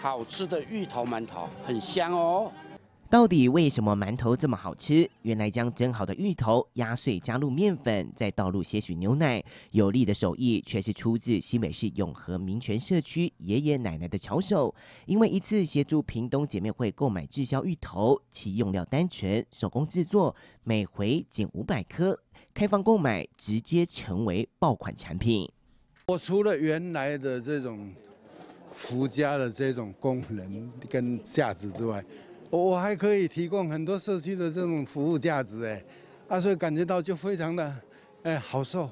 好吃的芋头馒头很香哦。到底为什么馒头这么好吃？原来将蒸好的芋头压碎，加入面粉，再倒入些许牛奶。有力的手艺却是出自新北市永和民权社区爷爷奶奶的巧手。因为一次协助屏东姐妹会购买滞销芋头，其用料单纯，手工制作，每回仅五百颗，开放购买，直接成为爆款产品。我除了原来的这种。附加的这种功能跟价值之外，我我还可以提供很多社区的这种服务价值哎，啊，所以感觉到就非常的哎好受。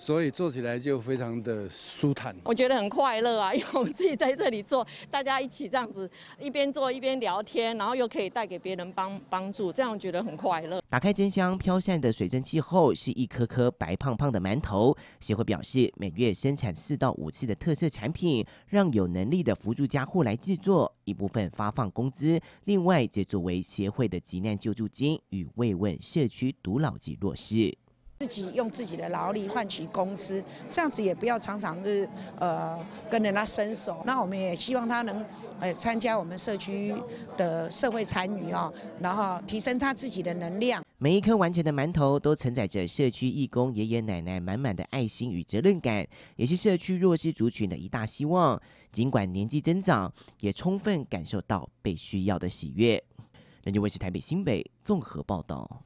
所以做起来就非常的舒坦，我觉得很快乐啊，因为我们自己在这里做，大家一起这样子一边做一边聊天，然后又可以带给别人帮帮助，这样我觉得很快乐。打开真箱，飘散的水蒸气后是一颗颗白胖胖的馒头。协会表示，每月生产四到五次的特色产品，让有能力的辅助家户来制作，一部分发放工资，另外则作为协会的急难救助金与慰问社区独老及弱势。自己用自己的劳力换取工资，这样子也不要常常是呃跟人家伸手。那我们也希望他能呃参加我们社区的社会参与哦，然后提升他自己的能量。每一颗完成的馒头都承载着社区义工爷爷奶奶满满的爱心与责任感，也是社区弱势族群的一大希望。尽管年纪增长，也充分感受到被需要的喜悦。人俊卫视台北新北综合报道。